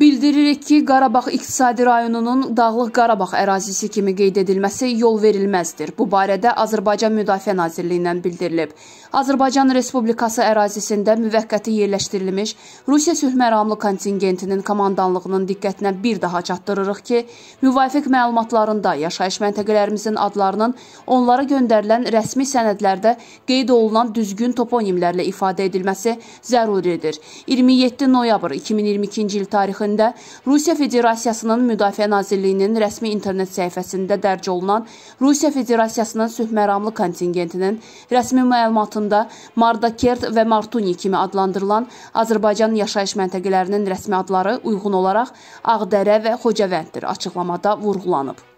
Bildiririk ki, Qarabağ iqtisadi rayonunun Dağlıq Qarabağ ərazisi kimi qeyd edilməsi yol verilməzdir. Bu barədə Azərbaycan Müdafiə Nazirliyindən bildirilib. Azərbaycan Respublikası ərazisində müvəqqəti yerləşdirilmiş Rusiya sülh məramlı kontingentinin komandanlığının diqqətinə bir daha çatdırırıq ki, müvafiq məlumatlarında yaşayış məntəqələrimizin adlarının onlara göndərilən rəsmi sənədlərdə qeyd olunan düzgün toponimlərlə ifadə edilməsi zəruridir. 27 noyabr 2022-ci il tarixi tarixində Rusiya Federasiyasının Müdafiə Nazirliyinin rəsmi internet səhifəsində dərc olunan Rusiya Federasiyasının sülhməramlı kontingentinin rəsmi məlumatında Mardakert və Martuni kimi adlandırılan Azərbaycan yaşayış məntəqələrinin rəsmi adları uyğun olaraq Ağdərə və Xocavənddir açıqlamada vurğulanıb.